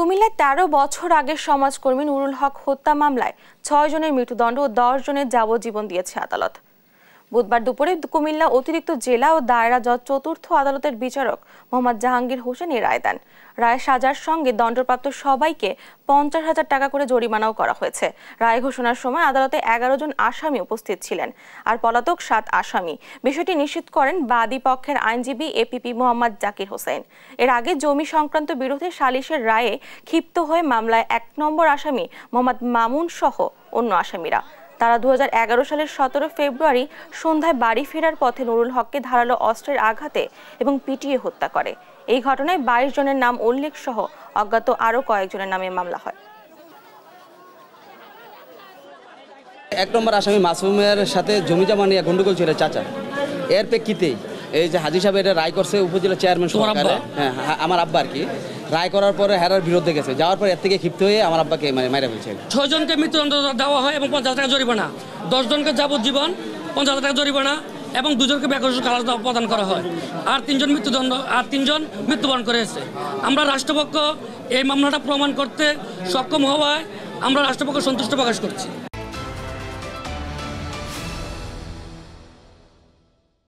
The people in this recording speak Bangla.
কুমিল্লায় তেরো বছর আগে সমাজকর্মী নুরুল হক হত্যা মামলায় ছয় জনের মৃত্যুদণ্ড ও দশ জনের যাবজ্জীবন দিয়েছে আদালত বুধবার দুপুরে কুমিল্লা অতিরিক্ত জেলা ও দায়রা জজ চতুর্থ আদালতের বিচারক মোহাম্মদ জাহাঙ্গীর হোসেন এই রায় দেন রায় সাজার সঙ্গে দণ্ডপ্রাপ্ত সবাইকে পঞ্চাশ হাজার টাকা করে জরিমানাও করা হয়েছে রায় ঘোষণার সময় আদালতে এগারো জন আসামি উপস্থিত ছিলেন আর পলাতক সাত আসামি বিষয়টি নিশ্চিত করেন বাদী পক্ষের আইনজীবী এপিপি মোহাম্মদ জাকির হোসেন এর আগে জমি সংক্রান্ত বিরোধে সালিশের রায়ে ক্ষিপ্ত হয়ে মামলায় এক নম্বর আসামি মোহাম্মদ মামুন সহ অন্য আসামিরা তারা দু সালের সতেরো ফেব্রুয়ারি সন্ধ্যায় বাড়ি ফেরার পথে নুরুল হককে ধারালো অস্ত্রের আঘাতে এবং পিটিয়ে হত্যা করে এই ঘটনায় বাইশ জনের নাম উল্লেখ সহ অজ্ঞাত আরও কয়েকজনের নামে মামলা হয় এক নম্বর আসামি মাসুমের সাথে জমি জমা নিয়ে গন্ডগোল ছিল চাচা এর প্রেক্ষিতে এই যে হাজি সাহেব এটা রায় করছে উপজেলা চেয়ারম্যান হ্যাঁ আমার আব্বা আর কি রায় করার পরে হেরার বিরুদ্ধে গেছে যাওয়ার পরে এর থেকে ক্ষিপ্ত হয়ে আমার আব্বাকে মানে মারা ফেলছে ছজনকে মৃত্যুদণ্ড দেওয়া হয় এবং পঞ্চাশ টাকা জরিমানা দশজনকে যাবজ্জীবন পঞ্চাশ টাকা জরিমানা এবং দুজনকে বেকসুর খালাস প্রদান করা হয় আর তিনজন মৃত্যুদণ্ড আর তিনজন মৃত্যুবরণ করেছে আমরা রাষ্ট্রপক্ষ এই মামলাটা প্রমাণ করতে সক্ষম হওয়ায় আমরা রাষ্ট্রপক্ষ সন্তুষ্ট প্রকাশ করছি